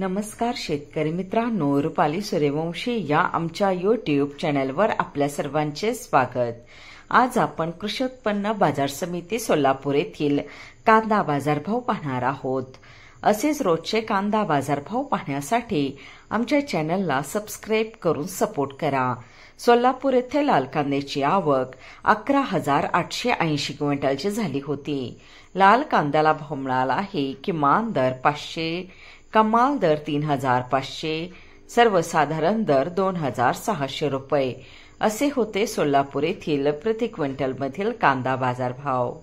नमस्कार शेतकरी मित्रांनो रुपाली सूर्यवंशी या आमच्या युट्यूब चॅनलवर आपल्या सर्वांचे स्वागत आज आपण कृषी उत्पन्न बाजार समिती सोलापूर येथील कांदा बाजारभाव पाहणार आहोत असेच रोजचे कांदा बाजारभाव पाहण्यासाठी आमच्या चॅनलला सबस्क्राईब करून सपोर्ट करा सोलापूर येथे लाल कांद्याची आवक अकरा हजार आठशे ऐंशी क्विंटलची झाली होती लाल कांद्याला भाव मिळाला आहे किमान दर पाचशे कमाल दर तीन हजार पाचशे सर्वसाधारण दर दोन हजार सहाशे रुपये असे होते सोलापूर येथील प्रति क्विंटलमधील कांदा बाजारभाव